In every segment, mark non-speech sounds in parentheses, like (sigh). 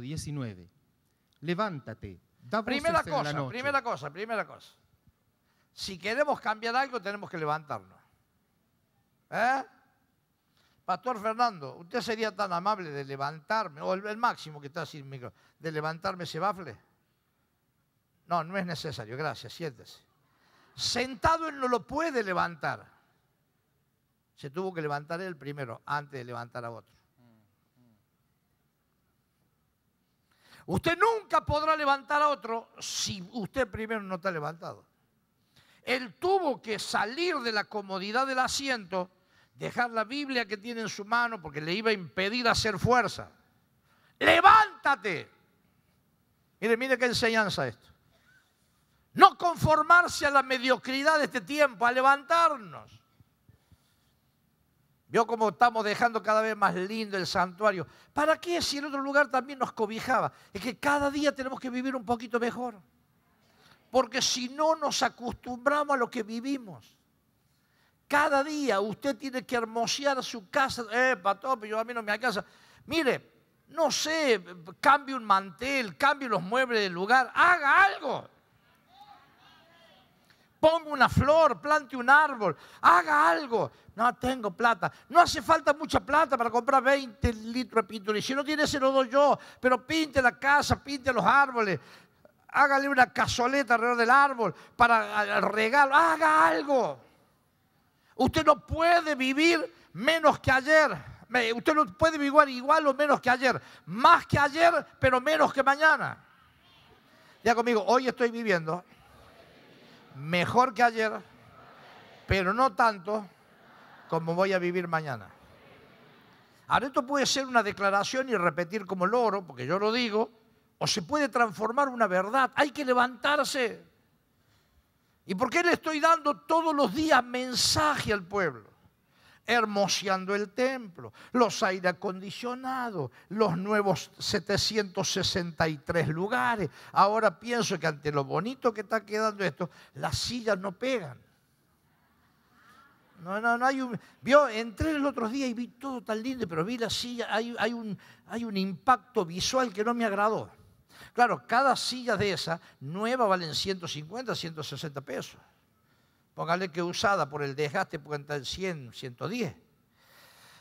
19. Levántate, primera cosa, primera cosa, primera cosa. Si queremos cambiar algo, tenemos que levantarnos. ¿Eh? Pastor Fernando, ¿usted sería tan amable de levantarme, o el, máximo que está sin micro, de levantarme ese bafle? No, no es necesario, gracias, siéntese. Sentado él no lo puede levantar. Se tuvo que levantar él primero, antes de levantar a otro. Usted nunca podrá levantar a otro si usted primero no está levantado. Él tuvo que salir de la comodidad del asiento, dejar la Biblia que tiene en su mano porque le iba a impedir hacer fuerza. Levántate. Mire, mire qué enseñanza esto. No conformarse a la mediocridad de este tiempo, a levantarnos. Vio cómo estamos dejando cada vez más lindo el santuario. ¿Para qué si el otro lugar también nos cobijaba? Es que cada día tenemos que vivir un poquito mejor. Porque si no nos acostumbramos a lo que vivimos. Cada día usted tiene que hermosear su casa. Eh, pero yo a mí no me alcanza. Mire, no sé, cambie un mantel, cambie los muebles del lugar, haga algo ponga una flor, plante un árbol, haga algo. No tengo plata. No hace falta mucha plata para comprar 20 litros de pintura. Y si no tiene, se lo doy yo. Pero pinte la casa, pinte los árboles. Hágale una cazoleta alrededor del árbol para regalo. Haga algo. Usted no puede vivir menos que ayer. Usted no puede vivir igual o menos que ayer. Más que ayer, pero menos que mañana. Ya conmigo, hoy estoy viviendo mejor que ayer, pero no tanto como voy a vivir mañana. Ahora esto puede ser una declaración y repetir como oro, porque yo lo digo, o se puede transformar una verdad. Hay que levantarse. ¿Y por qué le estoy dando todos los días mensaje al pueblo? hermoseando el templo, los aire acondicionados, los nuevos 763 lugares. Ahora pienso que ante lo bonito que está quedando esto, las sillas no pegan. No, no, no hay un. Vio, entré el otro día y vi todo tan lindo, pero vi la silla, hay, hay, un, hay un impacto visual que no me agradó. Claro, cada silla de esa nueva valen 150, 160 pesos. Póngale que usada por el desgaste cuenta en 100, 110.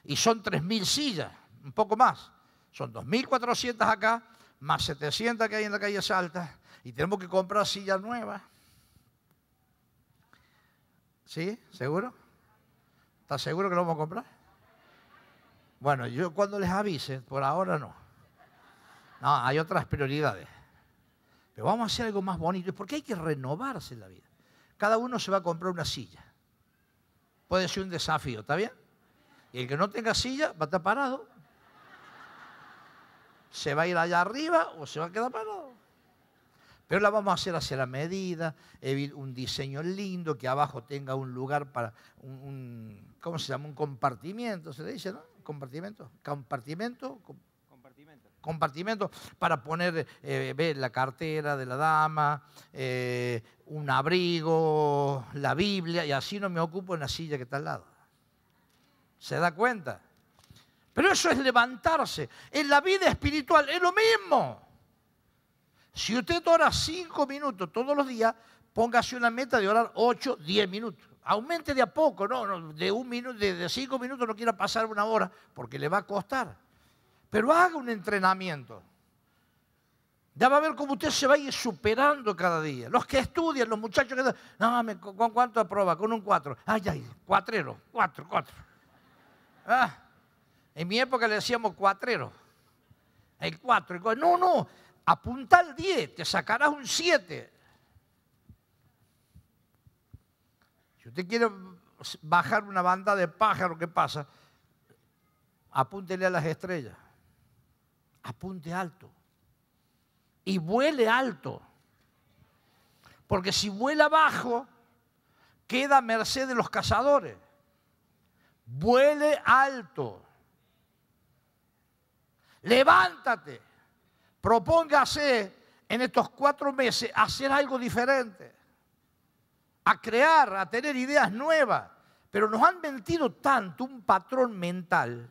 Y son 3.000 sillas, un poco más. Son 2.400 acá, más 700 que hay en la calle Salta. Y tenemos que comprar sillas nuevas. ¿Sí? ¿Seguro? ¿Estás seguro que lo vamos a comprar? Bueno, yo cuando les avise, por ahora no. No, hay otras prioridades. Pero vamos a hacer algo más bonito. porque por hay que renovarse en la vida? Cada uno se va a comprar una silla. Puede ser un desafío, ¿está bien? Y el que no tenga silla va a estar parado. Se va a ir allá arriba o se va a quedar parado. Pero la vamos a hacer hacia la medida, un diseño lindo, que abajo tenga un lugar para un, ¿cómo se llama? Un compartimiento, se le dice, ¿no? Compartimento, compartimento, compartimentos para poner eh, la cartera de la dama, eh, un abrigo, la Biblia, y así no me ocupo en la silla que está al lado. ¿Se da cuenta? Pero eso es levantarse. En la vida espiritual es lo mismo. Si usted ora cinco minutos todos los días, póngase una meta de orar ocho, diez minutos. Aumente de a poco, no, de un minuto, de cinco minutos no quiera pasar una hora, porque le va a costar. Pero haga un entrenamiento. Ya va a ver cómo usted se va a ir superando cada día. Los que estudian, los muchachos que... No, ¿con cuánto aprueba? Con un cuatro. Ay, ay, cuatrero, cuatro, cuatro. Ah, en mi época le decíamos cuatrero. El cuatro. No, no, apunta al diez, te sacarás un siete. Si usted quiere bajar una banda de pájaros, ¿qué pasa? Apúntele a las estrellas apunte alto y vuele alto. Porque si vuela bajo, queda a merced de los cazadores. Vuele alto. Levántate. Propóngase en estos cuatro meses hacer algo diferente. A crear, a tener ideas nuevas. Pero nos han mentido tanto un patrón mental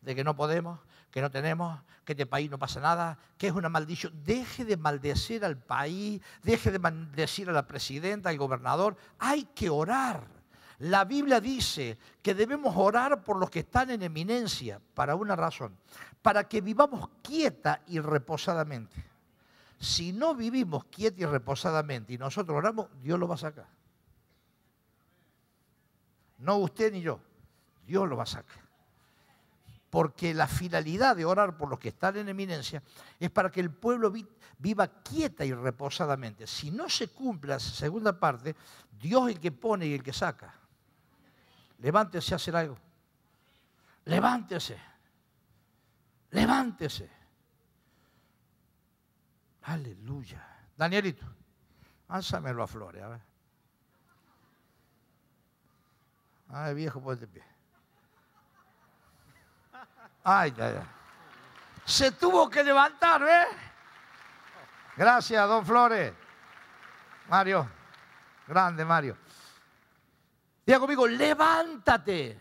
de que no podemos, que no tenemos, que este país no pasa nada, que es una maldición. Deje de maldecir al país, deje de maldecir a la presidenta, al gobernador. Hay que orar. La Biblia dice que debemos orar por los que están en eminencia, para una razón, para que vivamos quieta y reposadamente. Si no vivimos quieta y reposadamente y nosotros oramos, Dios lo va a sacar. No usted ni yo, Dios lo va a sacar porque la finalidad de orar por los que están en eminencia es para que el pueblo viva quieta y reposadamente. Si no se cumple la segunda parte, Dios es el que pone y el que saca. Levántese a hacer algo. Levántese. Levántese. Aleluya. Danielito, álzamelo a flores, a ver. Ay, viejo, ponte pie. Ay, ay, Se tuvo que levantar, ¿eh? Gracias, don Flores. Mario, grande Mario. Diga conmigo, levántate.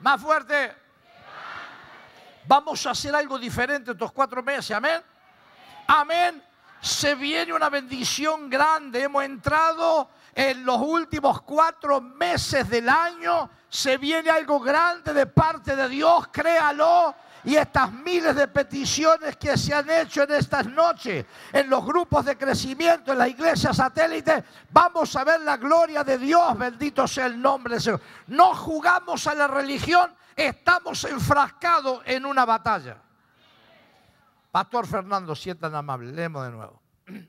Más fuerte. Vamos a hacer algo diferente estos cuatro meses, amén. Amén se viene una bendición grande. Hemos entrado en los últimos cuatro meses del año. Se viene algo grande de parte de Dios, créalo. Y estas miles de peticiones que se han hecho en estas noches, en los grupos de crecimiento, en la iglesia satélite, vamos a ver la gloria de Dios, bendito sea el nombre de Dios. No jugamos a la religión, estamos enfrascados en una batalla. Pastor Fernando, si tan amable, leemos de nuevo. (clears throat)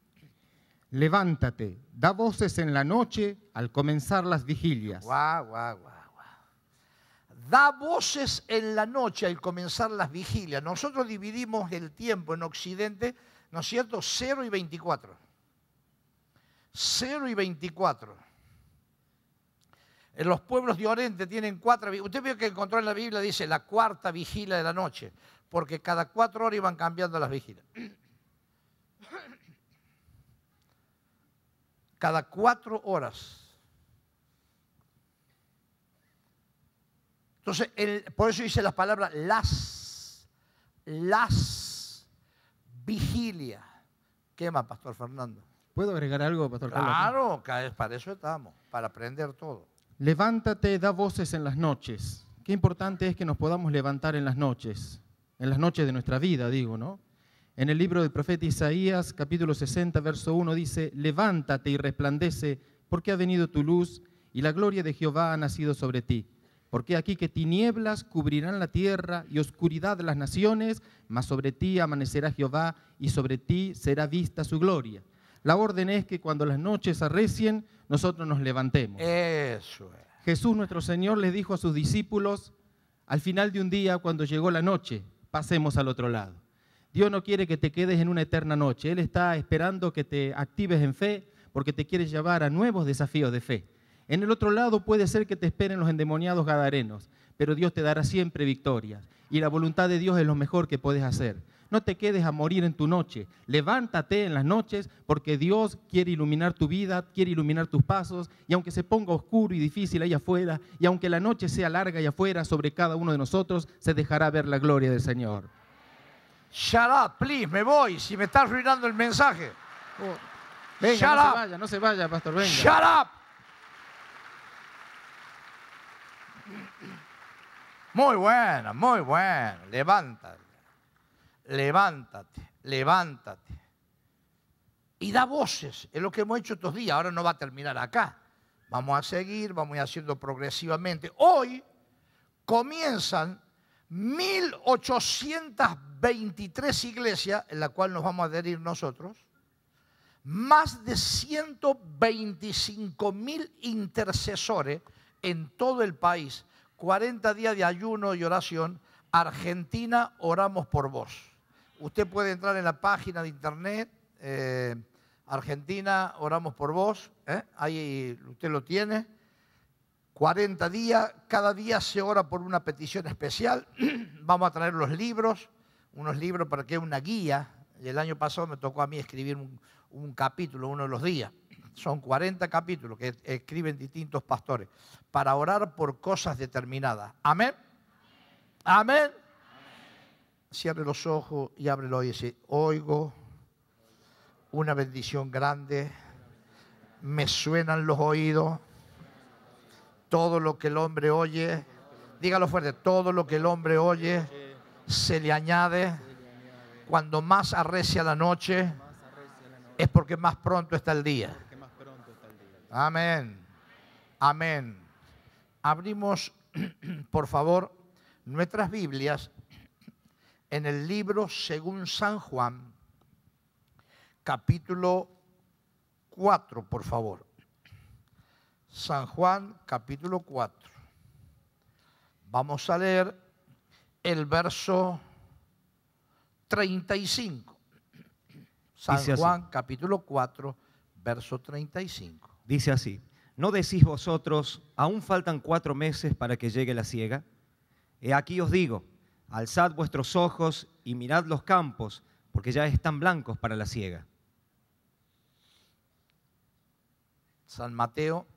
Levántate, da voces en la noche al comenzar las vigilias. Guau, guau, guau, guau. Da voces en la noche al comenzar las vigilias. Nosotros dividimos el tiempo en Occidente, ¿no es cierto? 0 y 24. 0 y 24. En los pueblos de Oriente tienen cuatro vigilias. Usted vio que encontró en la Biblia, dice, la cuarta vigila de la noche porque cada cuatro horas iban cambiando las vigilas. Cada cuatro horas. Entonces, por eso dice la palabra las, las vigilia. ¿Qué más, Pastor Fernando? ¿Puedo agregar algo, Pastor Carlos? Claro, para eso estamos, para aprender todo. Levántate, da voces en las noches. Qué importante es que nos podamos levantar en las noches en las noches de nuestra vida, digo, ¿no? En el libro del profeta Isaías, capítulo 60, verso 1, dice, levántate y resplandece, porque ha venido tu luz y la gloria de Jehová ha nacido sobre ti. Porque aquí que tinieblas cubrirán la tierra y oscuridad las naciones, mas sobre ti amanecerá Jehová y sobre ti será vista su gloria. La orden es que cuando las noches arrecien, nosotros nos levantemos. Eso es. Jesús nuestro Señor le dijo a sus discípulos al final de un día cuando llegó la noche, pasemos al otro lado. Dios no quiere que te quedes en una eterna noche. Él está esperando que te actives en fe porque te quiere llevar a nuevos desafíos de fe. En el otro lado puede ser que te esperen los endemoniados gadarenos, pero Dios te dará siempre victorias. Y la voluntad de Dios es lo mejor que puedes hacer no te quedes a morir en tu noche. Levántate en las noches porque Dios quiere iluminar tu vida, quiere iluminar tus pasos. Y aunque se ponga oscuro y difícil allá afuera, y aunque la noche sea larga allá afuera, sobre cada uno de nosotros se dejará ver la gloria del Señor. Shut up, please, me voy, si me estás arruinando el mensaje. Oh. Venga, no se vaya, no se vaya, pastor, venga. Shut up. Muy buena, muy buena, Levántate levántate, levántate. Y da voces, es lo que hemos hecho estos días, ahora no va a terminar acá. Vamos a seguir, vamos a ir haciendo progresivamente. Hoy comienzan 1823 iglesias, en la cual nos vamos a adherir nosotros, más de 125.000 mil intercesores en todo el país, 40 días de ayuno y oración, Argentina, oramos por vos. Usted puede entrar en la página de internet, eh, Argentina, oramos por vos, ¿eh? ahí usted lo tiene. 40 días, cada día se ora por una petición especial. (clears throat) Vamos a traer los libros, unos libros para que una guía. El año pasado me tocó a mí escribir un, un capítulo, uno de los días. Son 40 capítulos que escriben distintos pastores para orar por cosas determinadas. Amén. Amén cierre los ojos y ábrelo y dice, oigo una bendición grande, me suenan los oídos, todo lo que el hombre oye, dígalo fuerte, todo lo que el hombre oye se le añade, cuando más arrecia la noche es porque más pronto está el día. Amén, amén. Abrimos, (clears throat) por favor, nuestras Biblias en el libro según San Juan, capítulo 4, por favor. San Juan, capítulo 4. Vamos a leer el verso 35. San Juan, capítulo 4, verso 35. Dice así, ¿no decís vosotros, aún faltan cuatro meses para que llegue la ciega? He aquí os digo, Alzad vuestros ojos y mirad los campos, porque ya están blancos para la siega. San Mateo,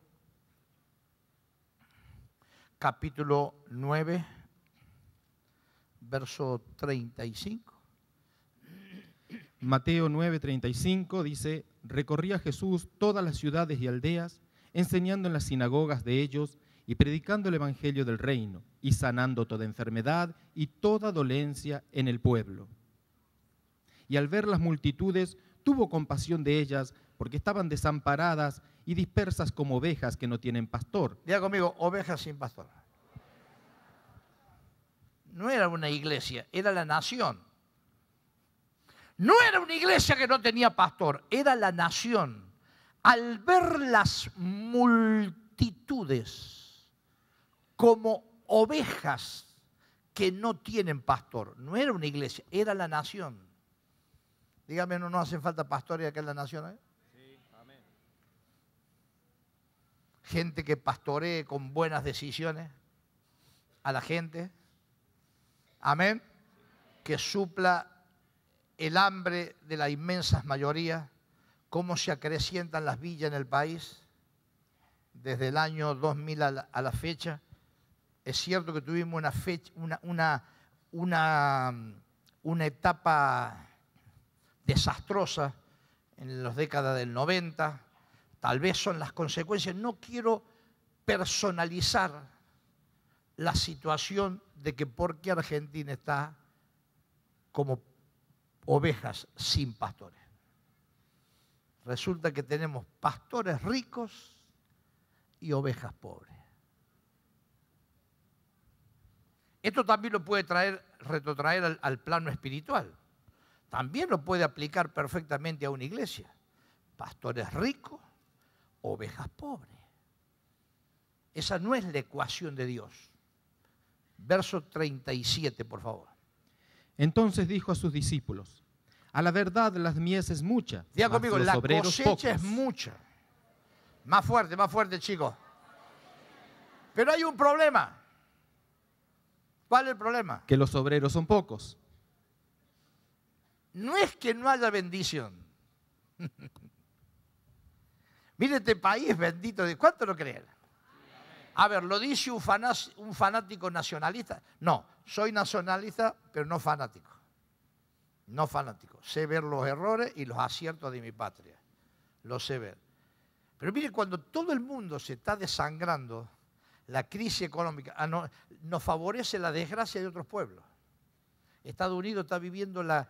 capítulo 9, verso 35. Mateo 9, 35 dice, recorría Jesús todas las ciudades y aldeas, enseñando en las sinagogas de ellos y predicando el Evangelio del reino y sanando toda enfermedad y toda dolencia en el pueblo. Y al ver las multitudes, tuvo compasión de ellas porque estaban desamparadas y dispersas como ovejas que no tienen pastor. Diga conmigo, ovejas sin pastor. No era una iglesia, era la nación. No era una iglesia que no tenía pastor, era la nación. Al ver las multitudes, como ovejas que no tienen pastor. No era una iglesia, era la nación. Dígame, ¿no, no hace falta pastores que en la nación? Eh? Sí, amén. Gente que pastoree con buenas decisiones a la gente. Amén. Que supla el hambre de la inmensa mayoría cómo se acrecientan las villas en el país desde el año 2000 a la fecha es cierto que tuvimos una, una, etapa desastrosa en las décadas del 90, tal vez son las consecuencias. No quiero personalizar la situación de que por qué Argentina está como ovejas sin pastores. Resulta que tenemos pastores ricos y ovejas pobres. Esto también lo puede traer, retrotraer al, plano espiritual. También lo puede aplicar perfectamente a una iglesia. Pastores ricos, ovejas pobres. Esa no es la ecuación de Dios. Verso 37, por favor. Entonces dijo a sus discípulos, a la verdad las mies es mucha. Diga conmigo, la cosecha pocos. es mucha. Más fuerte, más fuerte, chicos. Pero hay un problema. ¿Cuál es el problema? Que los obreros son pocos. No es que no haya bendición. (laughs) Mire este país bendito de... ¿Cuánto lo creen? A ver, ¿lo dice un, un fanático nacionalista? No, soy nacionalista, pero no fanático. No fanático. Sé ver los errores y los aciertos de mi patria. Lo sé ver. Pero mire, cuando todo el mundo se está desangrando la crisis económica, ah, nos favorece la desgracia de otros pueblos. Estados Unidos está viviendo la,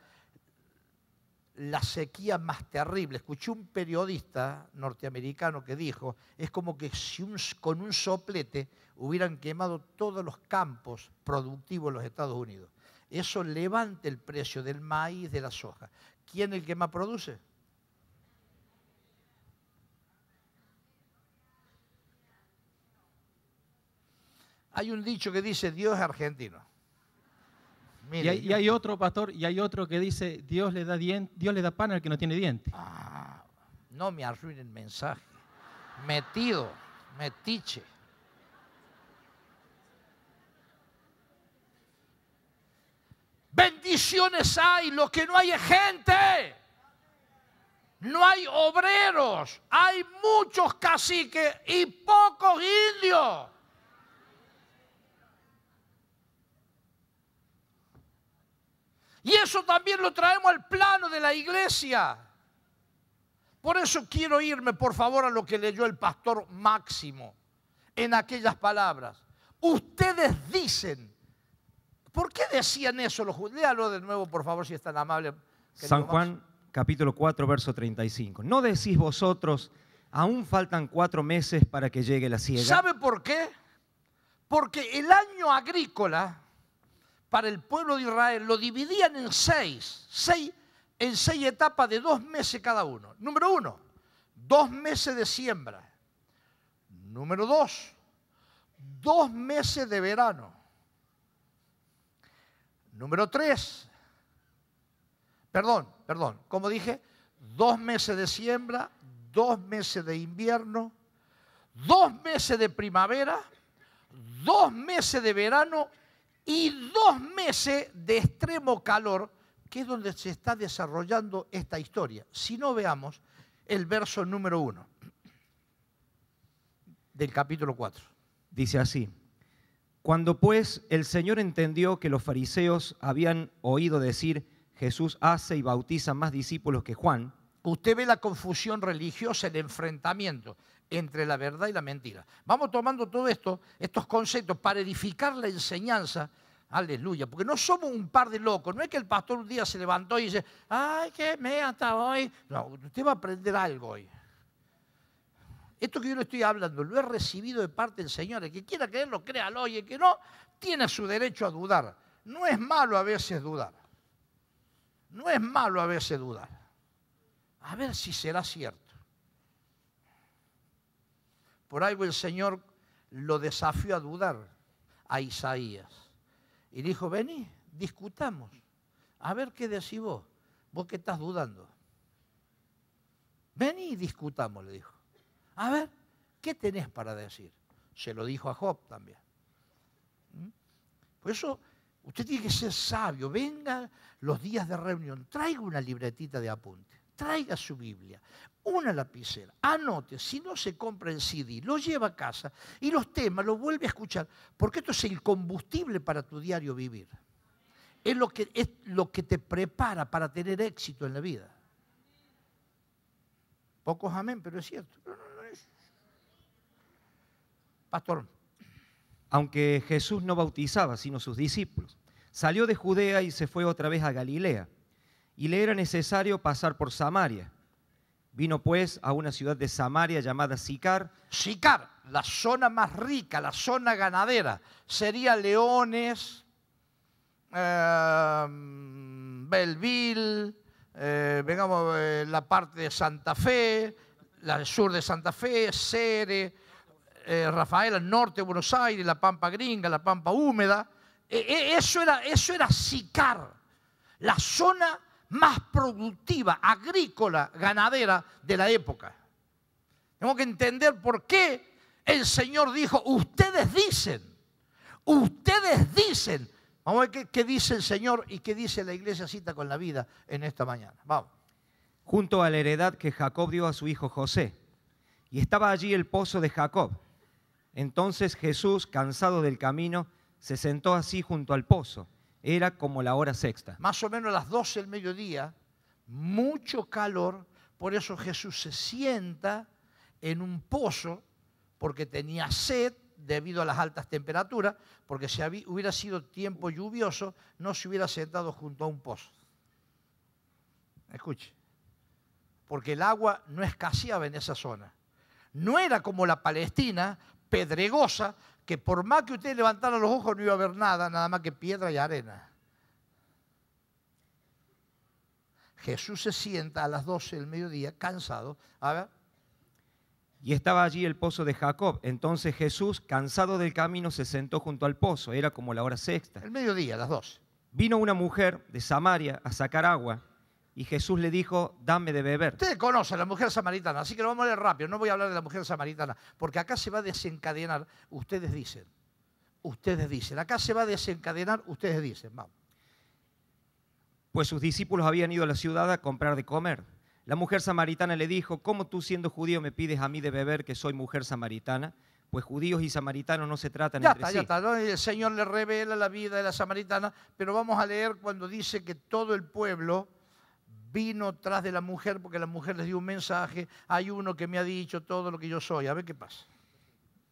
sequía más terrible. Escuché un periodista norteamericano que dijo, es como que si con un soplete hubieran quemado todos los campos productivos de los Estados Unidos. Eso levanta el precio del maíz, de la soja. ¿Quién es el que más produce? Hay un dicho que dice Dios es argentino. y, hay, otro, pastor, y hay otro que dice Dios le da, Dios le da pan al que no tiene diente. Ah, no me arruinen el mensaje. Metido, metiche. Bendiciones hay, lo que no hay gente. No hay obreros, hay muchos caciques y pocos indios. Y eso también lo traemos al plano de la iglesia. Por eso quiero irme, por favor, a lo que leyó el pastor Máximo en aquellas palabras. Ustedes dicen, ¿por qué decían eso los judíos? de nuevo, por favor, si es tan amable. San Juan, capítulo 4, verso 35. No decís vosotros, aún faltan cuatro meses para que llegue la siega. ¿Sabe por qué? Porque el año agrícola para el pueblo de Israel lo dividían en seis, en seis etapas de dos meses cada uno. Número uno, dos meses de siembra. Número dos, dos meses de verano. Número tres, perdón, perdón, como dije, dos meses de siembra, dos meses de invierno, dos meses de primavera, dos meses de verano y dos meses de extremo calor, que es donde se está desarrollando esta historia. Si no veamos el verso número uno del capítulo 4. Dice así, cuando pues el Señor entendió que los fariseos habían oído decir, Jesús hace y bautiza más discípulos que Juan. Usted ve la confusión religiosa, el enfrentamiento entre la verdad y la mentira. Vamos tomando todo esto, estos conceptos, para edificar la enseñanza. Aleluya, porque no somos un par de locos. No es que el pastor un día se levantó y dice, ay, qué me hasta hoy. No, usted va a aprender algo hoy. Esto que yo le estoy hablando lo he recibido de parte del Señor. El que quiera creerlo, créalo. Y el que no, tiene su derecho a dudar. No es malo a veces dudar. No es malo a veces dudar. A ver si será cierto. Por algo el Señor lo desafió a dudar a Isaías. Y dijo, vení, discutamos. A ver qué decís vos, vos que estás dudando. Vení y discutamos, le dijo. A ver, ¿qué tenés para decir? Se lo dijo a Job también. ¿Mm? Por eso usted tiene que ser sabio. Venga los días de reunión, traiga una libretita de apunte, traiga su Biblia, una lapicera. Anote, si no se compra en CD, lo lleva a casa y los temas los vuelve a escuchar, porque esto es el combustible para tu diario vivir. Es lo que, es lo que te prepara para tener éxito en la vida. Pocos amén, pero es cierto. Pastor. Aunque Jesús no bautizaba, sino sus discípulos, salió de Judea y se fue otra vez a Galilea. Y le era necesario pasar por Samaria. Vino pues a una ciudad de Samaria llamada Sicar. Sicar, la zona más rica, la zona ganadera. Sería Leones, em, Belville, eh, vengamos, eh, la parte de Santa Fe, la sur de Santa Fe, Sere, eh, Rafael, el norte de Buenos Aires, la pampa gringa, la pampa húmeda. E, e, eso, era, eso era Sicar, la zona más productiva, agrícola, ganadera de la época. Tenemos que entender por qué el Señor dijo, ustedes dicen, ustedes dicen. Vamos a ver qué, dice el Señor y qué dice la iglesia cita con la vida en esta mañana. Vamos. Junto a la heredad que Jacob dio a su hijo José. Y estaba allí el pozo de Jacob. Entonces Jesús, cansado del camino, se sentó así junto al pozo era como la hora sexta. Más o menos las 12 del mediodía, mucho calor, por eso Jesús se sienta en un pozo porque tenía sed debido a las altas temperaturas, porque si hubiera sido tiempo lluvioso, no se hubiera sentado junto a un pozo. Escuche, porque el agua no escaseaba en esa zona. No era como la Palestina, pedregosa, que por más que usted levantara los ojos no iba a ver nada, nada más que piedra y arena. Jesús se sienta a las 12 del mediodía, cansado. A ver. Y estaba allí el pozo de Jacob. Entonces Jesús, cansado del camino, se sentó junto al pozo. Era como la hora sexta. El mediodía, las 12. Vino una mujer de Samaria a sacar agua. Y Jesús le dijo, dame de beber. Ustedes conoce a la mujer samaritana, así que lo vamos a leer rápido. No voy a hablar de la mujer samaritana, porque acá se va a desencadenar, ustedes dicen, ustedes dicen, acá se va a desencadenar, ustedes dicen, vamos. Pues sus discípulos habían ido a la ciudad a comprar de comer. La mujer samaritana le dijo, ¿cómo tú siendo judío me pides a mí de beber que soy mujer samaritana? Pues judíos y samaritanos no se tratan entre sí. Ya está, El Señor le revela la vida de la samaritana, pero vamos a leer cuando dice que todo el pueblo vino tras de la mujer porque la mujer les dio un mensaje, hay uno que me ha dicho todo lo que yo soy, a ver qué pasa.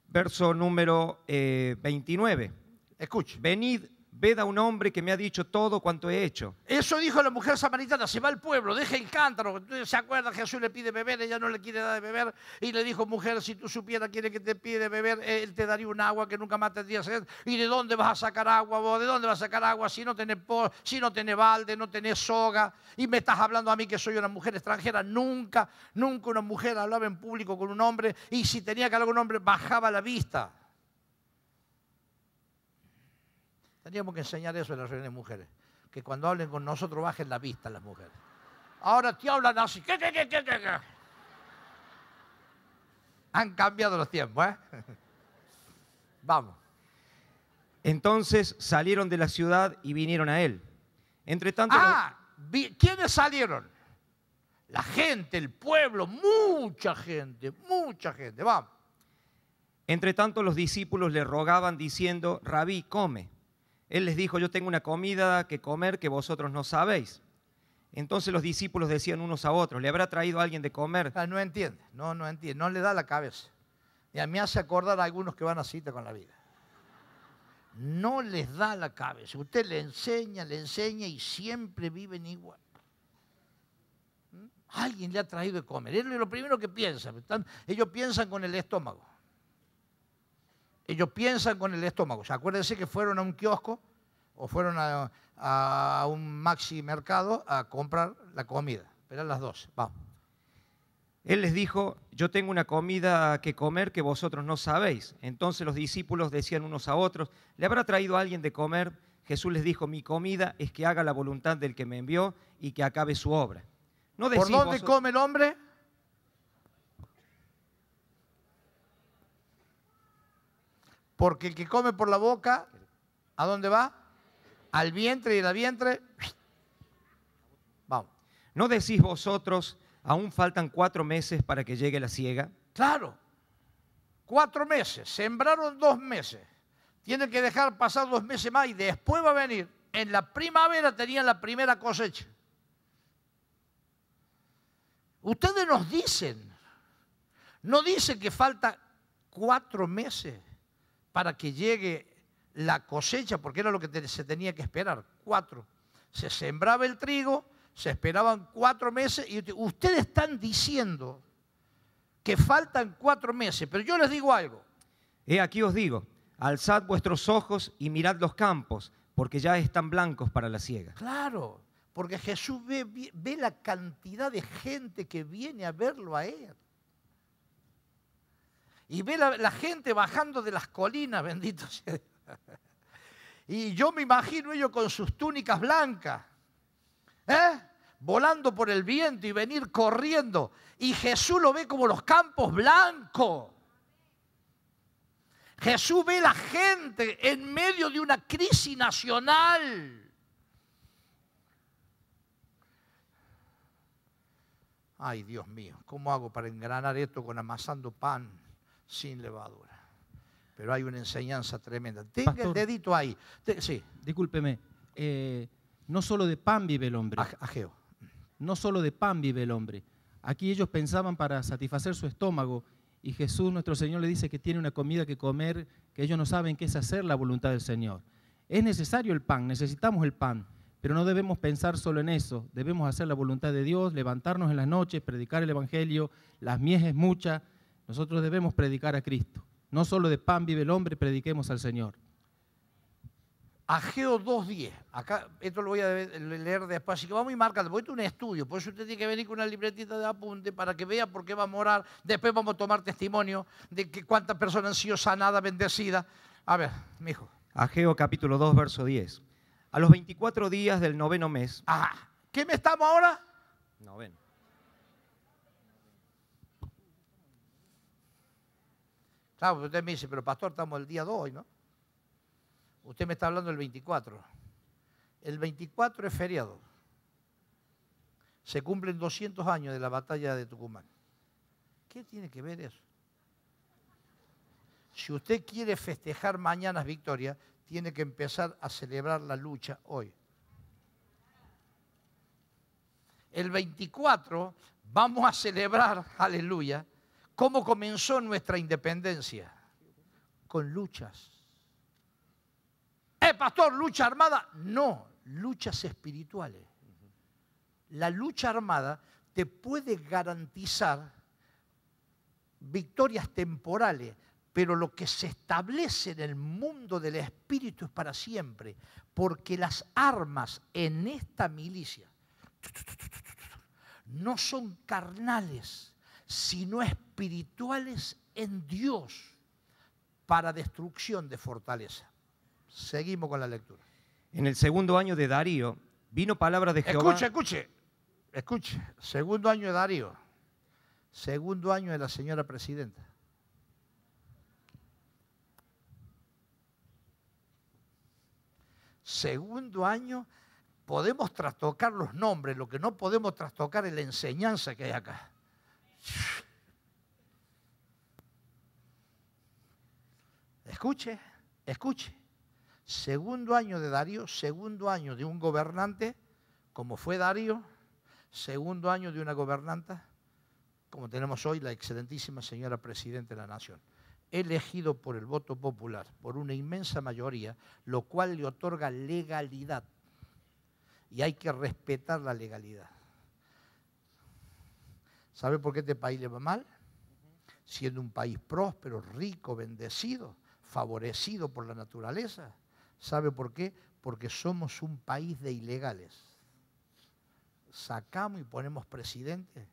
Verso número 29. Eh, Escuche. Venid ved a un hombre que me ha dicho todo cuanto he hecho. Eso dijo la mujer samaritana, se va al pueblo, deja el cántaro. ¿Se acuerda? Jesús le pide beber, ella no le quiere dar de beber. Y le dijo, mujer, si tú supieras quién es que te pide beber, él te daría un agua que nunca más tendría ¿Y de dónde vas a sacar agua vos? ¿De dónde vas a sacar agua si no tenés, si no tenés balde, no tenés soga? Y me estás hablando a mí que soy una mujer extranjera. Nunca, nunca una mujer hablaba en público con un hombre. Y si tenía que hablar con un hombre, bajaba la vista. Teníamos que enseñar eso a las reuniones mujeres. Que cuando hablen con nosotros bajen la vista las mujeres. Ahora te hablan así. ¿Qué, qué, qué, qué, qué? Han cambiado los tiempos, ¿eh? (laughs) Vamos. Entonces salieron de la ciudad y vinieron a él. Entre tanto. Ah, ¿quiénes salieron? La gente, el pueblo, mucha gente, mucha gente. Vamos. Entre tanto, los discípulos le rogaban diciendo: Rabí, come. Él les dijo, yo tengo una comida que comer que vosotros no sabéis. Entonces los discípulos decían unos a otros, ¿le habrá traído a alguien de comer? Ah, no entiende, no, no entiende, no le da la cabeza. Y a mí hace acordar a algunos que van a cita con la vida. No les da la cabeza. Usted le enseña, le enseña y siempre viven igual. ¿Mm? Alguien le ha traído de comer. Es lo primero que piensan. Ellos piensan con el estómago. Ellos piensan con el estómago. O sea, acuérdense que fueron a un kiosco o fueron a, un maxi mercado a comprar la comida. Pero las dos. vamos. Él les dijo, yo tengo una comida que comer que vosotros no sabéis. Entonces los discípulos decían unos a otros, ¿le habrá traído a alguien de comer? Jesús les dijo, mi comida es que haga la voluntad del que me envió y que acabe su obra. No ¿Por dónde come el hombre? Porque el que come por la boca, ¿a dónde va? Al vientre y la vientre. Vamos. ¿No decís vosotros, aún faltan cuatro meses para que llegue la ciega? Claro. Cuatro meses. Sembraron dos meses. Tienen que dejar pasar dos meses más y después va a venir. En la primavera tenían la primera cosecha. Ustedes nos dicen, no dicen que falta cuatro meses para que llegue la cosecha, porque era lo que se tenía que esperar, cuatro. Se sembraba el trigo, se esperaban cuatro meses y ustedes están diciendo que faltan cuatro meses, pero yo les digo algo. aquí os digo, alzad vuestros ojos y mirad los campos, porque ya están blancos para la siega. Claro, porque Jesús ve, ve la cantidad de gente que viene a verlo a él y ve la, gente bajando de las colinas, (laughs) bendito sea. Y yo me imagino ellos con sus túnicas blancas, ¿eh? volando por el viento y venir corriendo. Y Jesús lo ve como los campos blancos. Jesús ve la gente en medio de una crisis nacional. Ay, Dios mío, ¿cómo hago para engranar esto con amasando pan? sin levadura. Pero hay una enseñanza tremenda. Tenga el dedito ahí. sí. Discúlpeme. Eh, no solo de pan vive el hombre. Ajeo. No solo de pan vive el hombre. Aquí ellos pensaban para satisfacer su estómago y Jesús nuestro Señor le dice que tiene una comida que comer, que ellos no saben qué es hacer la voluntad del Señor. Es necesario el pan, necesitamos el pan, pero no debemos pensar solo en eso, debemos hacer la voluntad de Dios, levantarnos en las noches, predicar el Evangelio, las mies es mucha, nosotros debemos predicar a Cristo. No solo de pan vive el hombre, prediquemos al Señor. Ageo 2.10. Acá, esto lo voy a leer después, así que vamos y marca, voy a hacer un estudio, por eso usted tiene que venir con una libretita de apunte para que vea por qué va a morar. Después vamos a tomar testimonio de que cuántas personas han sido sanadas, bendecidas. A ver, mijo. Ageo capítulo 2, verso 10. A los 24 días del noveno mes. Ah, ¿qué me estamos ahora? Noveno. Claro, usted me dice, pero pastor, estamos el día 2 hoy, ¿no? Usted me está hablando el 24. El 24 es feriado. Se cumplen 200 años de la batalla de Tucumán. ¿Qué tiene que ver eso? Si usted quiere festejar mañana victoria, tiene que empezar a celebrar la lucha hoy. El 24 vamos a celebrar, (laughs) aleluya, ¿Cómo comenzó nuestra independencia? Con luchas. ¿Eh, pastor, lucha armada? No, luchas espirituales. La lucha armada te puede garantizar victorias temporales, pero lo que se establece en el mundo del espíritu es para siempre, porque las armas en esta milicia no son carnales, sino espirituales en Dios para destrucción de fortaleza. Seguimos con la lectura. En el segundo año de Darío vino palabra de Jehová. Escuche, escuche, escuche. Segundo año de Darío. Segundo año de la señora presidenta. Segundo año, podemos trastocar los nombres, lo que no podemos trastocar es la enseñanza que hay acá. Escuche, escuche. Segundo año de Darío, segundo año de un gobernante, como fue Darío, segundo año de una gobernanta, como tenemos hoy la excelentísima señora Presidenta de la Nación elegido por el voto popular, por una inmensa mayoría, lo cual le otorga legalidad. Y hay que respetar la legalidad. ¿Sabe por qué este país le va mal? Siendo un país próspero, rico, bendecido, favorecido por la naturaleza. ¿Sabe por qué? Porque somos un país de ilegales. Sacamos y ponemos presidente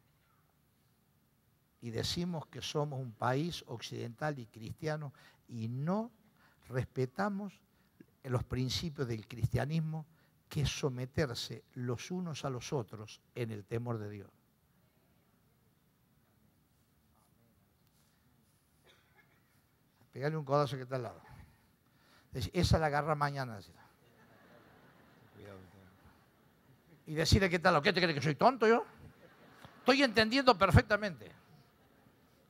y decimos que somos un país occidental y cristiano y no respetamos los principios del cristianismo que es someterse los unos a los otros en el temor de Dios. Pegarle un codazo que está al lado. Esa la agarra mañana. Y decirle qué tal, lado. qué te crees que soy tonto yo? Estoy entendiendo perfectamente.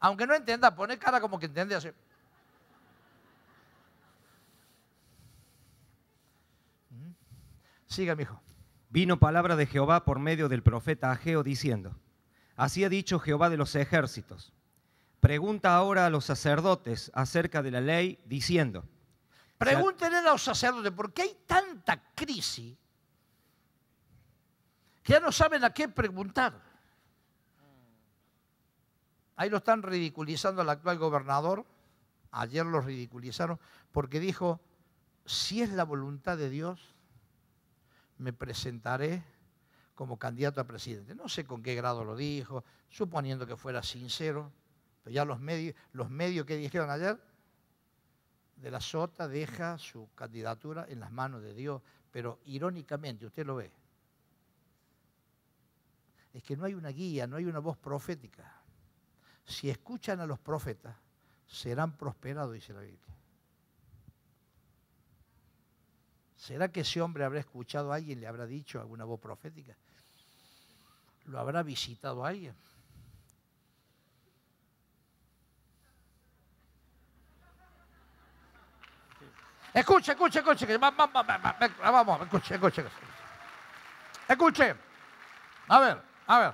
Aunque no entienda, pone cara como que entiende así. Siga, hijo. Vino palabra de Jehová por medio del profeta Ageo diciendo: Así ha dicho Jehová de los ejércitos pregunta ahora a los sacerdotes acerca de la ley diciendo. Pregúntenle a los sacerdotes, ¿por qué hay tanta crisis que ya no saben a qué preguntar? Ahí lo están ridiculizando al actual gobernador. Ayer lo ridiculizaron porque dijo, si es la voluntad de Dios, me presentaré como candidato a presidente. No sé con qué grado lo dijo, suponiendo que fuera sincero. Ya los, medios los medios que dijeron ayer, de la Sota deja su candidatura en las manos de Dios, pero irónicamente, usted lo ve, es que no hay una guía, no hay una voz profética. Si escuchan a los profetas, serán prosperados, dice la Biblia. ¿Será que ese hombre habrá escuchado a alguien, le habrá dicho alguna voz profética? ¿Lo habrá visitado a alguien? Escuche, escuche, escuche. Vamos, vamos, escuche, escuche, escuche. Escuche. A ver, a ver.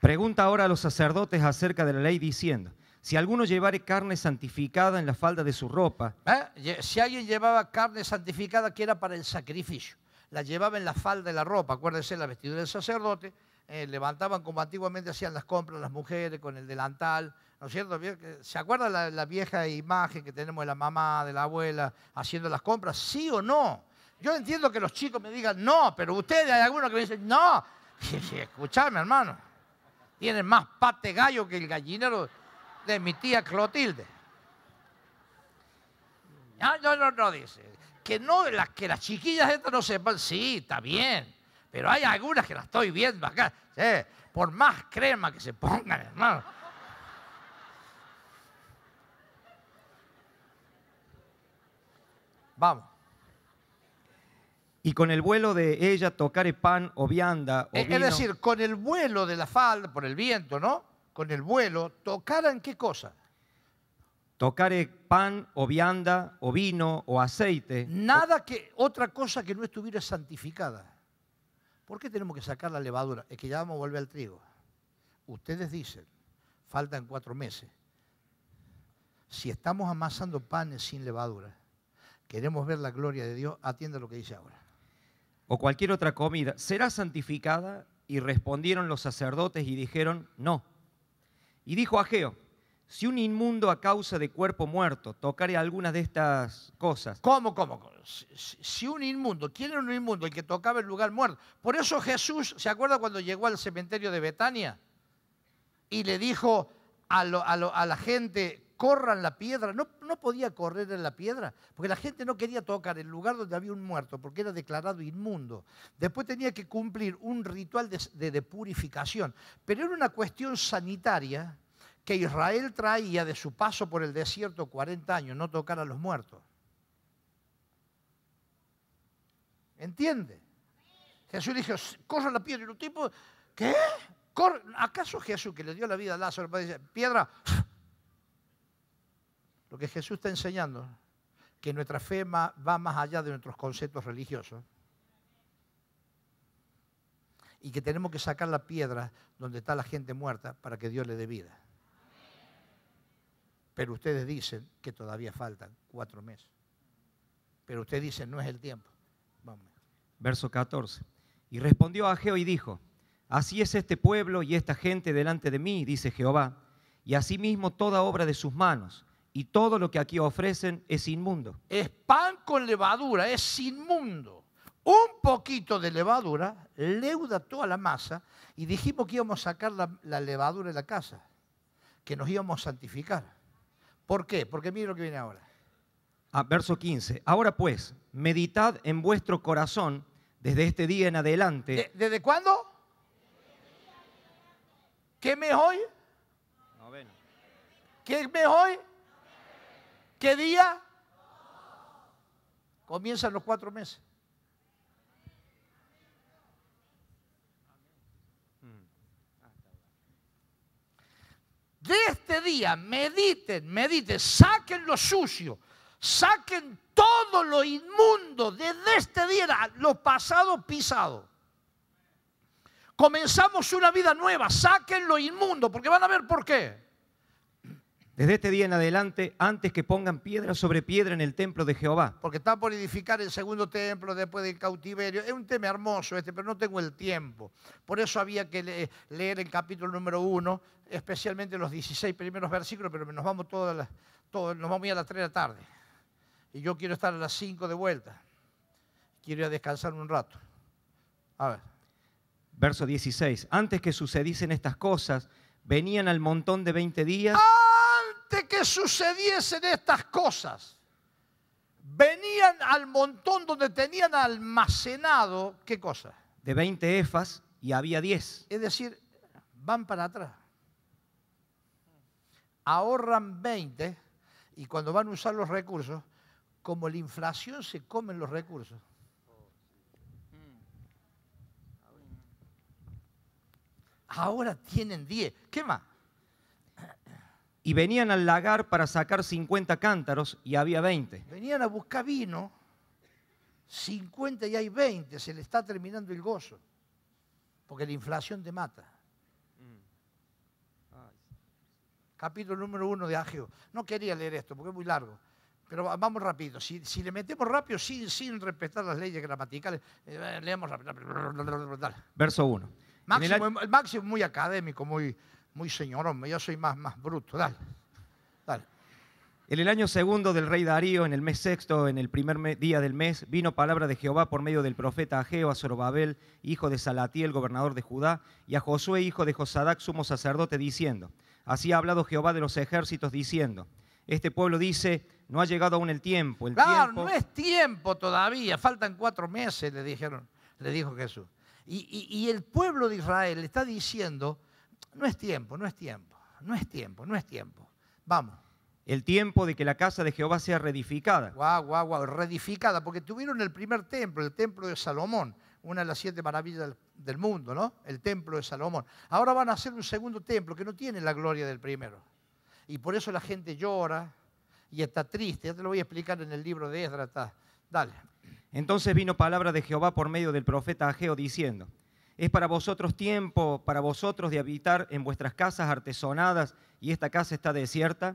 Pregunta ahora a los sacerdotes acerca de la ley diciendo, si alguno llevare carne santificada en la falda de su ropa. ¿Eh? Si alguien llevaba carne santificada que era para el sacrificio, la llevaba en la falda de la ropa, acuérdense, la vestidura del sacerdote, eh, levantaban como antiguamente hacían las compras las mujeres con el delantal, ¿No es cierto? ¿Se acuerda la, vieja imagen que tenemos de la mamá, de la abuela, haciendo las compras? ¿Sí o no? Yo entiendo que los chicos me digan no, pero ustedes hay algunos que me dicen no. (laughs) Escuchadme, hermano. Tienen más pate gallo que el gallinero de mi tía Clotilde. No, ah, no, no, no, dice. Que, no, las, que las chiquillas estas no sepan, sí, está bien. Pero hay algunas que las estoy viendo acá. Por más crema que se pongan, hermano Vamos. Y con el vuelo de ella tocaré pan o vianda o Es, es decir, con el vuelo de la falda, por el viento, ¿no? Con el vuelo, tocarán qué cosa? Tocaré pan o vianda o vino o aceite. Nada que, otra cosa que no estuviera santificada. ¿Por qué tenemos que sacar la levadura? Es que ya vamos a volver al trigo. Ustedes dicen, faltan cuatro meses. Si estamos amasando panes sin levadura, queremos ver la gloria de Dios, atienda lo que dice ahora. O cualquier otra comida, será santificada. Y respondieron los sacerdotes y dijeron, no. Y dijo Ageo, si un inmundo a causa de cuerpo muerto tocare algunas de estas cosas. ¿Cómo, cómo? Si un inmundo, ¿quién era un inmundo? El que tocaba el lugar muerto. Por eso Jesús, ¿se acuerda cuando llegó al cementerio de Betania? Y le dijo a, a la gente corran la piedra. No, podía correr en la piedra, porque la gente no quería tocar el lugar donde había un muerto, porque era declarado inmundo. Después tenía que cumplir un ritual de, de, purificación, pero era una cuestión sanitaria que Israel traía de su paso por el desierto 40 años, no tocar a los muertos. ¿Entiende? Jesús dijo, corran la piedra. Y los tipos, ¿qué? ¿Acaso Jesús que le dio la vida a Lázaro, para decir, piedra, lo que Jesús está enseñando, que nuestra fe va más allá de nuestros conceptos religiosos. Y que tenemos que sacar la piedra donde está la gente muerta para que Dios le dé vida. Pero ustedes dicen que todavía faltan cuatro meses. Pero ustedes dicen, no es el tiempo. Verso 14. Y respondió a Geo y dijo, Así es este pueblo y esta gente delante de mí, dice Jehová, y asimismo toda obra de sus manos y todo lo que aquí ofrecen es inmundo. Es pan con levadura, es inmundo. Un poquito de levadura leuda toda la masa y dijimos que íbamos a sacar la, levadura de la casa, que nos íbamos a santificar. ¿Por qué? Porque mira lo que viene ahora. Ah, verso 15. Ahora pues, meditad en vuestro corazón desde este día en adelante. ¿Desde cuándo? ¿Qué me hoy? ¿Qué me hoy? ¿Qué día? Comienzan los cuatro meses. De este día, mediten, mediten, saquen lo sucio, saquen todo lo inmundo, desde este día, lo pasado pisado. Comenzamos una vida nueva, saquen lo inmundo, porque van a ver por qué. Desde este día en adelante, antes que pongan piedra sobre piedra en el templo de Jehová. Porque está por edificar el segundo templo después del cautiverio. Es un tema hermoso este, pero no tengo el tiempo. Por eso había que leer el capítulo número uno, especialmente los 16 primeros versículos, pero nos vamos todas nos vamos a ir a las 3 de la tarde. Y yo quiero estar a las 5 de vuelta. Quiero descansar un rato. A ver. Verso 16. Antes que sucediesen estas cosas, venían al montón de 20 días. ¡Ah! que sucediesen estas cosas, venían al montón donde tenían almacenado, ¿qué cosa? De 20 efas y había 10. Es decir, van para atrás. Ahorran 20 y cuando van a usar los recursos, como la inflación se comen los recursos. Ahora tienen 10. ¿Qué más? y venían al lagar para sacar 50 cántaros y había 20. Venían a buscar vino, 50 y hay 20, se le está terminando el gozo, porque la inflación te mata. Mm. Capítulo número 1 de Ageo. No quería leer esto porque es muy largo. Pero vamos rápido. Si, le metemos rápido sin, sin respetar las leyes gramaticales, eh, leemos rápido. Verso 1. Máximo, el... máximo muy académico, muy, muy señorón, yo soy más, más bruto, dale, dale. En el año segundo del rey Darío, en el mes sexto, en el primer día del mes, vino palabra de Jehová por medio del profeta Ageo a Zorobabel, hijo de Salatiel, gobernador de Judá, y a Josué, hijo de Josadac, sumo sacerdote, diciendo, Así ha hablado Jehová de los ejércitos, diciendo, Este pueblo dice, no ha llegado aún el tiempo. no es tiempo todavía, faltan cuatro meses, le dijeron, le dijo Jesús. Y, y el pueblo de Israel está diciendo, no es tiempo, no es tiempo, no es tiempo, no es tiempo. Vamos. El tiempo de que la casa de Jehová sea reedificada. Guau, guau, guau, reedificada, porque tuvieron el primer templo, el templo de Salomón, una de las siete maravillas del, mundo, ¿no? El templo de Salomón. Ahora van a hacer un segundo templo que no tiene la gloria del primero. Y por eso la gente llora y está triste. Ya te lo voy a explicar en el libro de Esdras. Dale. Entonces vino palabra de Jehová por medio del profeta Ageo diciendo: es para vosotros tiempo, para vosotros de habitar en vuestras casas artesonadas y esta casa está desierta.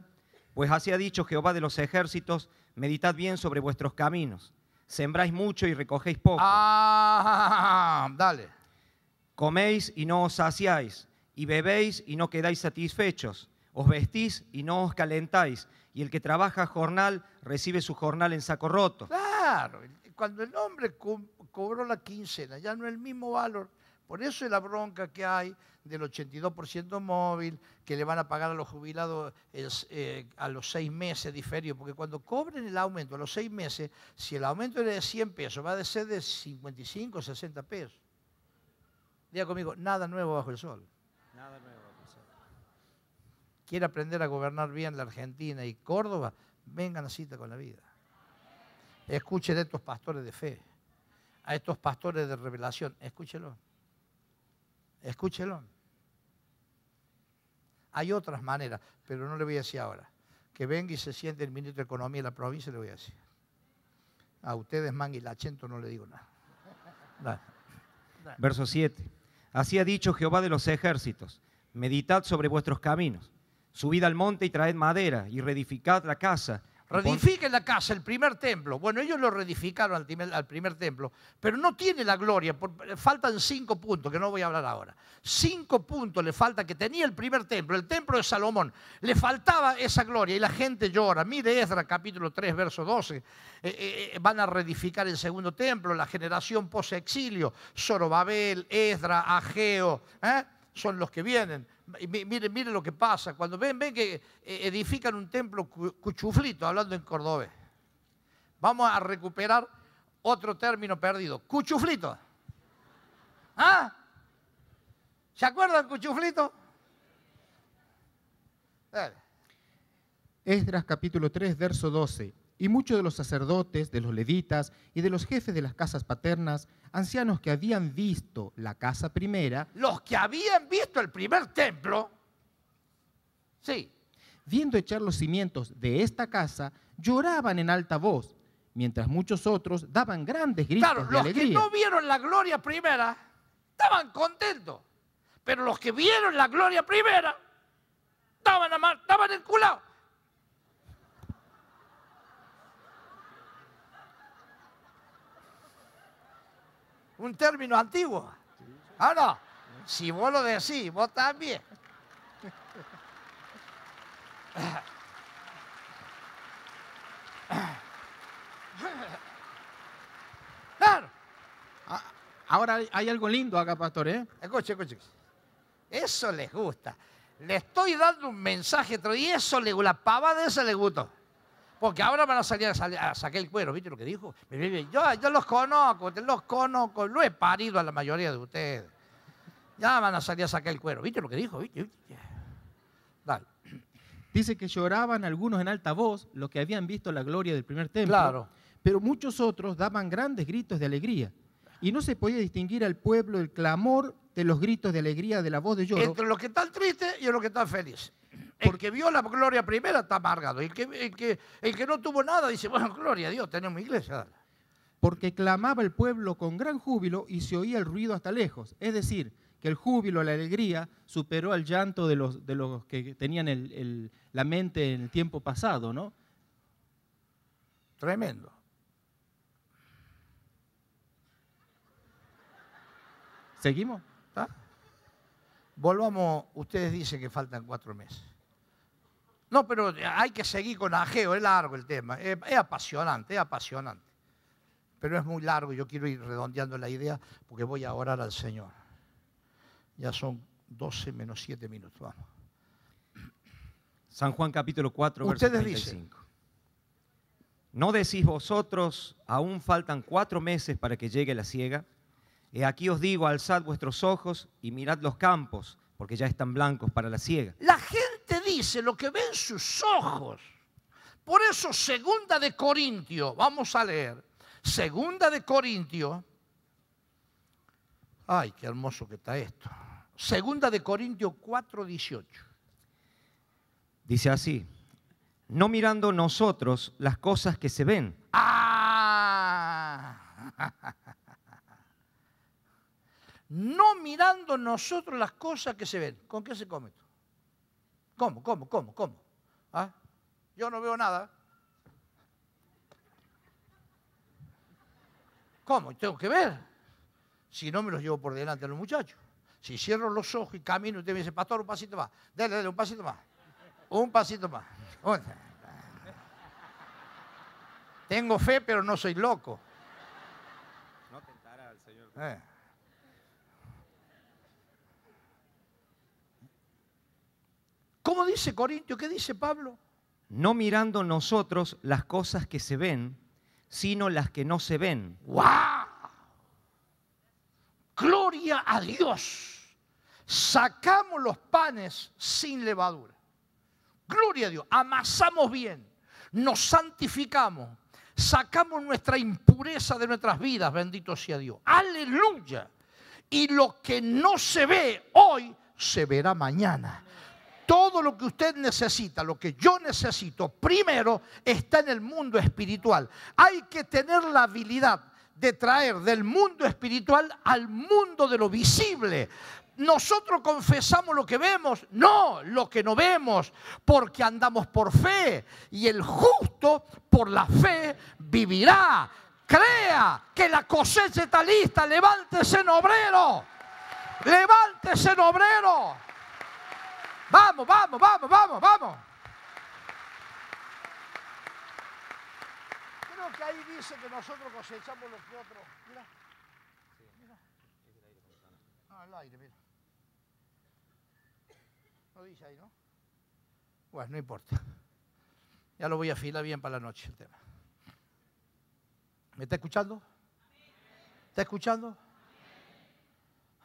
Pues así ha dicho Jehová de los ejércitos, meditad bien sobre vuestros caminos. Sembráis mucho y recogéis poco. Ah, dale. Coméis y no os saciáis, y bebéis y no quedáis satisfechos. Os vestís y no os calentáis, y el que trabaja jornal recibe su jornal en saco roto. Claro, cuando el hombre cobró la quincena, ya no es el mismo valor por eso es la bronca que hay del 82% móvil, que le van a pagar a los jubilados eh, a los seis meses diferido, porque cuando cobren el aumento a los seis meses, si el aumento era de 100 pesos, va a ser de 55 o 60 pesos. Diga conmigo, nada nuevo bajo el sol. Nada nuevo bajo el sol. Quiere aprender a gobernar bien la Argentina y Córdoba, venga a cita con la vida. Escuchen a estos pastores de fe, a estos pastores de revelación, escúchelo Escúchelo. Hay otras maneras, pero no le voy a decir ahora. Que venga y se siente el ministro de Economía de la provincia, le voy a decir. A ustedes, Manguilachento, no le digo nada. Verso 7. Así ha dicho Jehová de los ejércitos, meditad sobre vuestros caminos, subid al monte y traed madera y reedificad la casa Redifiquen la casa, el primer templo. Bueno, ellos lo redificaron al primer, templo, pero no tiene la gloria. faltan cinco puntos, que no voy a hablar ahora. Cinco puntos le falta que tenía el primer templo, el templo de Salomón. Le faltaba esa gloria y la gente llora. Mire Esdra capítulo 3, verso 12. Eh, eh, eh, van a redificar el segundo templo, la generación pose exilio Zorobabel, Esdra, Ageo, son los que vienen. Miren, miren lo que pasa. Cuando ven, ven que eh, edifican un templo cuchuflito, hablando en cordobés. Vamos a recuperar otro término perdido. Cuchuflito. ¿Ah? ¿Se acuerdan, cuchuflito? Esdras capítulo 3, verso 12 y muchos de los sacerdotes, de los levitas y de los jefes de las casas paternas, ancianos que habían visto la casa primera, los que habían visto el primer templo, sí, viendo echar los cimientos de esta casa, lloraban en alta voz, mientras muchos otros daban grandes gritos claro, los que no vieron la gloria primera estaban contentos, pero los que vieron la gloria primera estaban, estaban enculados. un término antiguo. Ahora, Si vos lo decís, vos también. Claro. Ahora hay algo lindo acá, pastor, ¿eh? Escuche, escuche. Eso les gusta. Le estoy dando un mensaje, y eso le, la pavada esa le gustó. Porque ahora van a salir a, sacar el cuero, ¿viste lo que dijo? Yo, los conozco, los conozco, lo he parido a la mayoría de ustedes. Ya van a salir a sacar el cuero, ¿viste lo que dijo? Dice que lloraban algunos en alta voz los que habían visto la gloria del primer templo. Claro. Pero muchos otros daban grandes gritos de alegría. Y no se podía distinguir al pueblo el clamor de los gritos de alegría de la voz de lloro. Entre los que están tristes y los que están felices. Porque... vio la gloria primera está amargado. El que, que, el que no tuvo nada dice, bueno, gloria a Dios, tenemos iglesia. Porque clamaba el pueblo con gran júbilo y se oía el ruido hasta lejos. Es decir, que el júbilo, la alegría, superó al llanto de los, de los que tenían la mente en el tiempo pasado, ¿no? Tremendo. ¿Seguimos? Volvamos, ustedes dicen que faltan cuatro meses. No, pero eh, hay que seguir con ajeo, es largo el tema. Eh, es, apasionante, es apasionante. Pero es muy largo, yo quiero ir redondeando la idea porque voy a orar al Señor. Ya son 12 menos 7 minutos, vamos. San Juan capítulo 4, versículo ¿No decís vosotros, aún faltan cuatro meses para que llegue la siega? y aquí os digo, alzad vuestros ojos y mirad los campos, porque ya están blancos para la siega. La dice, lo que ven sus ojos. Por eso, segunda de Corintio, vamos a leer, segunda de Corintio, ay, qué hermoso que está esto, segunda de Corintio 4, Dice así, no mirando nosotros las cosas que se ven. Ah, (laughs) no mirando nosotros las cosas que se ven. ¿Con qué se come ¿Cómo, cómo, cómo, cómo? cómo ¿Ah? Yo no veo nada. ¿Cómo? Tengo que ver. Si no, me los llevo por delante a los muchachos. Si cierro los ojos y camino, usted me dice, pastor, un pasito más. Dale, dale, un pasito más. Un pasito más. Tengo fe, pero no soy loco. No tentará al Señor. Eh. ¿Cómo dice Corintio? ¿Qué dice Pablo? No mirando nosotros las cosas que se ven, sino las que no se ven. ¡Guau! Gloria a Dios. Sacamos los panes sin levadura. Gloria a Dios. Amasamos bien. Nos santificamos. Sacamos nuestra impureza de nuestras vidas. Bendito sea Dios. Aleluya. Y lo que no se ve hoy se verá mañana. Todo lo que usted necesita, lo que yo necesito, primero está en el mundo espiritual. Hay que tener la habilidad de traer del mundo espiritual al mundo de lo visible. Nosotros confesamos lo que vemos, no lo que no vemos, porque andamos por fe y el justo por la fe vivirá. Crea que la cosecha está lista, levántese en obrero, levántese en obrero. Vamos, vamos, vamos, vamos, vamos. Creo que ahí dice que nosotros cosechamos los que otros. Mira. Mira. Ah, el aire, mira. No dice ahí, ¿no? Bueno, no importa. Ya lo voy a afilar bien para la noche el tema. ¿Me está escuchando? ¿Está escuchando?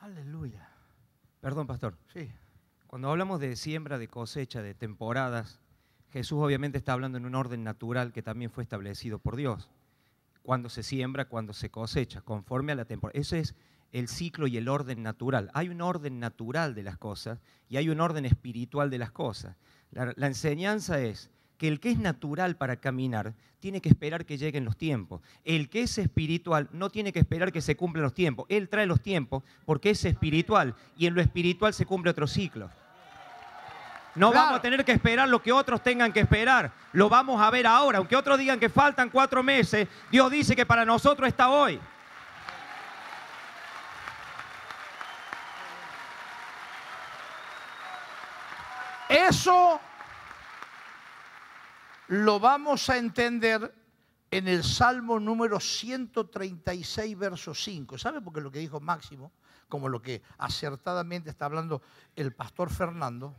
Aleluya. Perdón, pastor. Sí. Cuando hablamos de siembra, de cosecha, de temporadas, Jesús obviamente está hablando en un orden natural que también fue establecido por Dios. Cuando se siembra, cuando se cosecha, conforme a la temporada. Ese es el ciclo y el orden natural. Hay un orden natural de las cosas y hay un orden espiritual de las cosas. La, la, enseñanza es que el que es natural para caminar tiene que esperar que lleguen los tiempos. El que es espiritual no tiene que esperar que se cumplan los tiempos. Él trae los tiempos porque es espiritual y en lo espiritual se cumple otro ciclo. No vamos a tener que esperar lo que otros tengan que esperar. Lo vamos a ver ahora. Aunque otros digan que faltan cuatro meses, Dios dice que para nosotros está hoy. Eso lo vamos a entender en el Salmo número 136, verso 5. ¿Sabe por qué lo que dijo Máximo? Como lo que acertadamente está hablando el pastor Fernando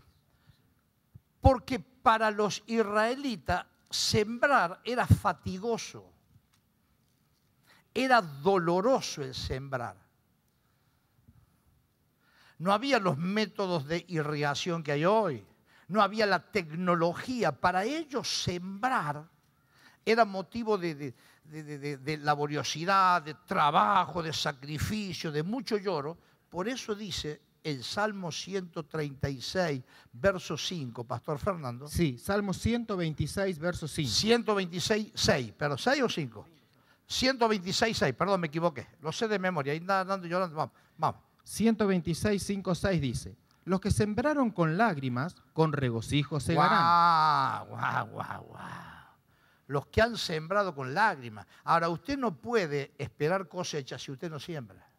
porque para los israelitas sembrar era fatigoso, era doloroso el sembrar. No había los métodos de irrigación que hay hoy, no había la tecnología. Para ellos sembrar era motivo de, de, laboriosidad, de trabajo, de sacrificio, de mucho lloro. Por eso dice el Salmo 136, verso 5, Pastor Fernando. Sí, Salmo 126, verso 5. 126, 6, pero 6 o 5. 126, 6, perdón, me equivoqué. Lo sé de memoria, ahí andando llorando. Vamos, vamos. 126, 5, 6 dice: Los que sembraron con lágrimas, con regocijo segarán. ¡Guau, guau, guau, Los que han sembrado con lágrimas. Ahora, usted no puede esperar cosecha si usted no siembra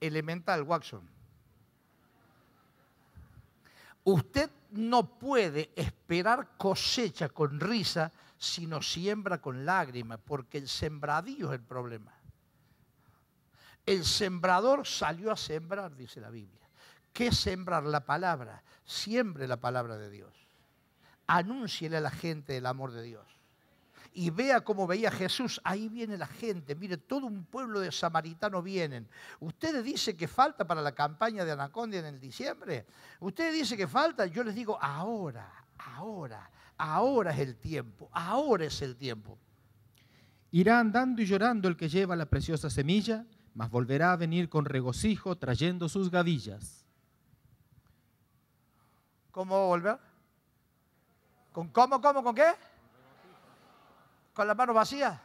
elemental, Watson. Usted no puede esperar cosecha con risa sino siembra con lágrimas, porque el sembradío es el problema. El sembrador salió a sembrar, dice la Biblia. ¿Qué sembrar? La palabra. Siembre la palabra de Dios. Anúnciele a la gente el amor de Dios y vea cómo veía Jesús, ahí viene la gente, mire, todo un pueblo de samaritanos vienen. Ustedes dicen que falta para la campaña de Anacondia en el diciembre. Ustedes dicen que falta, yo les digo, ahora, ahora, ahora es el tiempo, ahora es el tiempo. Irá andando y llorando el que lleva la preciosa semilla, mas volverá a venir con regocijo trayendo sus gavillas. ¿Cómo volver? ¿Con cómo, cómo, con qué? con las manos vacías?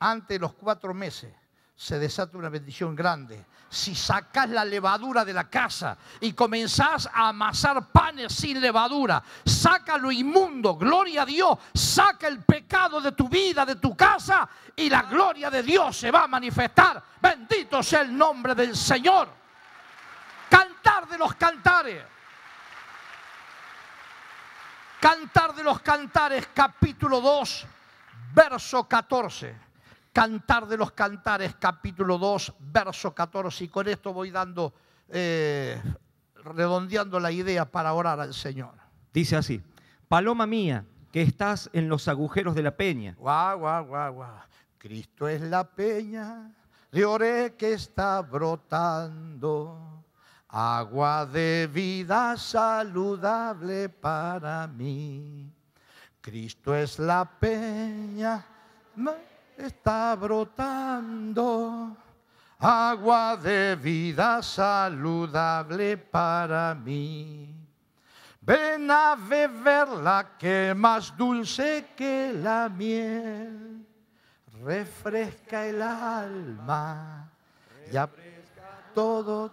Antes los cuatro meses se desata una bendición grande. Si sacas la levadura de la casa y comenzás a amasar panes sin levadura, saca lo inmundo, gloria a Dios, saca el pecado de tu vida, de tu casa, y la gloria de Dios se va a manifestar. Bendito sea el nombre del Señor. Cantar de los cantares. Cantar de los Cantares, capítulo 2, verso 14. Cantar de los Cantares, capítulo 2, verso 14. Y con esto voy dando, eh, redondeando la idea para orar al Señor. Dice así, Paloma mía, que estás en los agujeros de la peña. Guau, guau, guau, guau. Cristo es la peña de oré que está brotando Agua de vida saludable para mí. Cristo es la peña, está brotando. Agua de vida saludable para mí. Ven a beberla que más dulce que la miel. Refresca el alma todo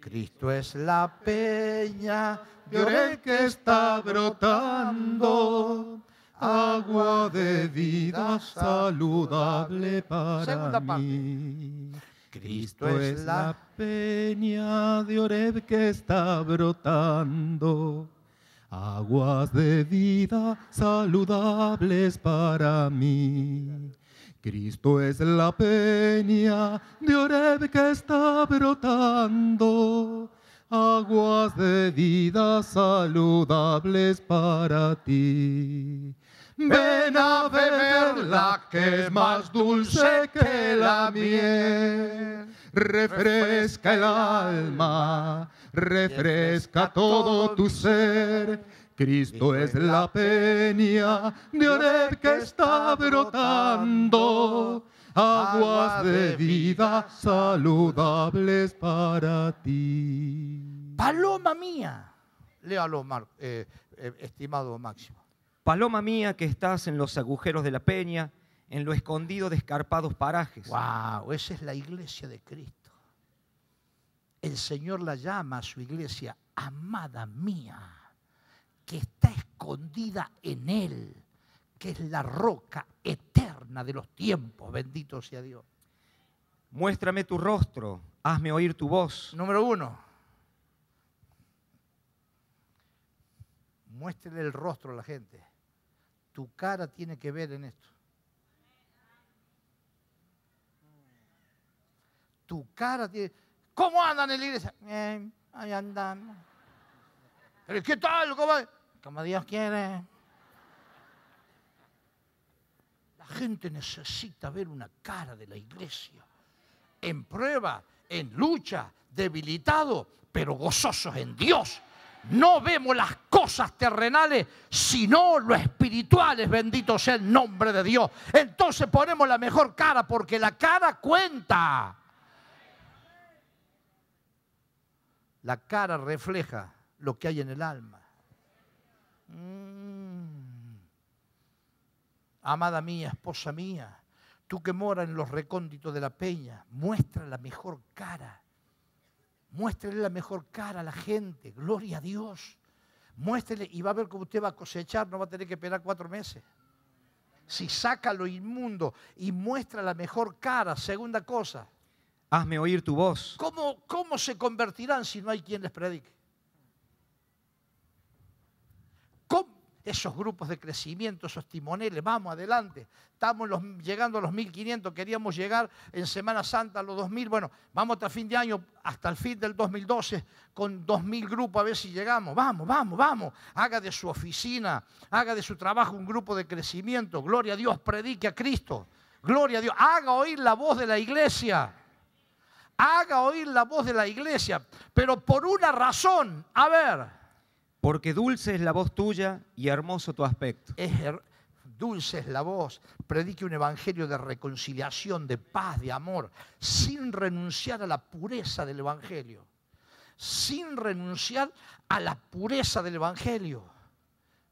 Cristo es la peña de que está brotando, agua de vida saludable para mí. Cristo es la peña de que está brotando, aguas de vida saludables para mí. Cristo es la peña de Oreb que está brotando, aguas de vida saludables para ti. Ven a la que es más dulce que la miel, refresca el alma, refresca todo tu ser Cristo es la peña de Oreb que está brotando aguas de vida saludables para ti. Paloma mía. Léalo, eh, eh, estimado Máximo. Paloma mía que estás en los agujeros de la peña, en lo escondido de escarpados parajes. ¡Wow! Esa es la iglesia de Cristo. El Señor la llama a su iglesia, amada mía que está escondida en Él, que es la roca eterna de los tiempos, bendito sea Dios. Muéstrame tu rostro, hazme oír tu voz. Número uno, muéstrele el rostro a la gente. Tu cara tiene que ver en esto. Tu cara tiene... ¿Cómo andan en la iglesia? Eh, ahí andan. ¿Qué tal? ¿Cómo como Dios quiere. La gente necesita ver una cara de la iglesia en prueba, en lucha, debilitado, pero gozosos en Dios. No vemos las cosas terrenales, sino lo espiritual. bendito sea el nombre de Dios. Entonces ponemos la mejor cara porque la cara cuenta. La cara refleja lo que hay en el alma. Mm. Amada mía, esposa mía, tú que moras en los recónditos de la peña, muestra la mejor cara. Muéstrele la mejor cara a la gente, gloria a Dios. Muéstrele y va a ver cómo usted va a cosechar, no va a tener que esperar cuatro meses. Si saca lo inmundo y muestra la mejor cara, segunda cosa. Hazme oír tu voz. ¿Cómo, cómo se convertirán si no hay quien les predique? esos grupos de crecimiento, esos timoneles, vamos adelante, estamos llegando a los 1.500, queríamos llegar en Semana Santa a los 2.000, bueno, vamos hasta fin de año, hasta el fin del 2012, con 2.000 grupos a ver si llegamos, vamos, vamos, vamos, haga de su oficina, haga de su trabajo un grupo de crecimiento, gloria a Dios, predique a Cristo, gloria a Dios, haga oír la voz de la iglesia haga oír la voz de la iglesia, pero por una razón, a ver, porque dulce es la voz tuya y hermoso tu aspecto. dulce es la voz, predique un evangelio de reconciliación, de paz, de amor, sin renunciar a la pureza del evangelio, sin renunciar a la pureza del evangelio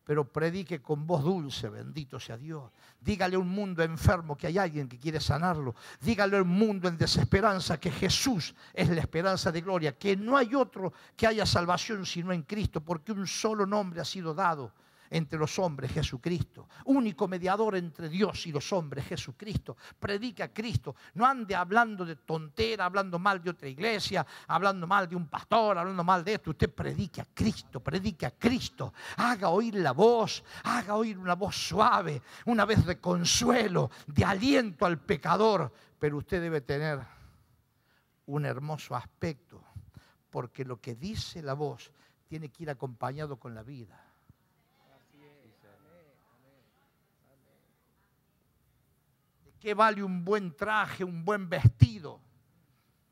pero predique con voz dulce, bendito sea Dios. Dígale a un mundo enfermo que hay alguien que quiere sanarlo. Dígale a un mundo en desesperanza que Jesús es la esperanza de gloria, que no hay otro que haya salvación sino en Cristo, porque un solo nombre ha sido dado entre los hombres, Jesucristo. Único mediador entre Dios y los hombres, Jesucristo. predique a Cristo. No ande hablando de tontera, hablando mal de otra iglesia, hablando mal de un pastor, hablando mal de esto. Usted predique a Cristo, predique a Cristo. Haga oír la voz, haga oír una voz suave, una vez de consuelo, de aliento al pecador. Pero usted debe tener un hermoso aspecto, porque lo que dice la voz tiene que ir acompañado con la vida. qué vale un buen traje, un buen vestido,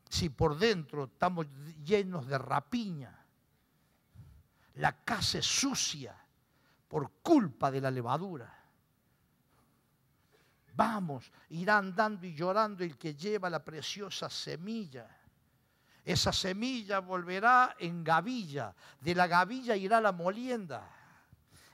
si por dentro estamos llenos de rapiña? La casa es sucia por culpa de la levadura. Vamos, irá andando y llorando el que lleva la preciosa semilla. Esa semilla volverá en gavilla, de la gavilla irá la molienda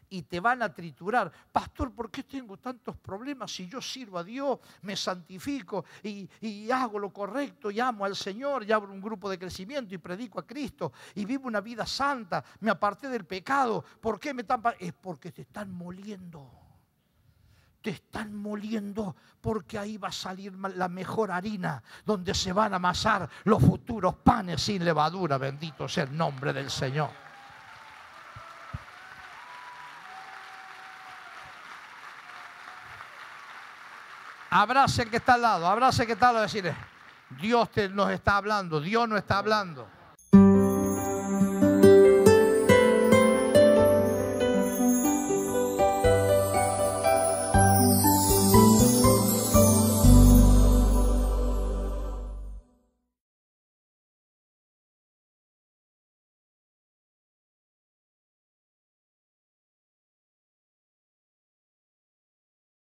y te van a triturar. Pastor, ¿por qué tengo tantos problemas si yo sirvo a Dios, me santifico y, hago lo correcto y amo al Señor y abro un grupo de crecimiento y predico a Cristo y vivo una vida santa, me aparté del pecado? ¿Por qué me están... Es porque te están moliendo. Te están moliendo porque ahí va a salir la mejor harina donde se van a amasar los futuros panes sin levadura. Bendito sea el nombre del Señor. Abrace el que está al lado, abrace el que está al lado, decirle, Dios te, nos está hablando, Dios nos está hablando.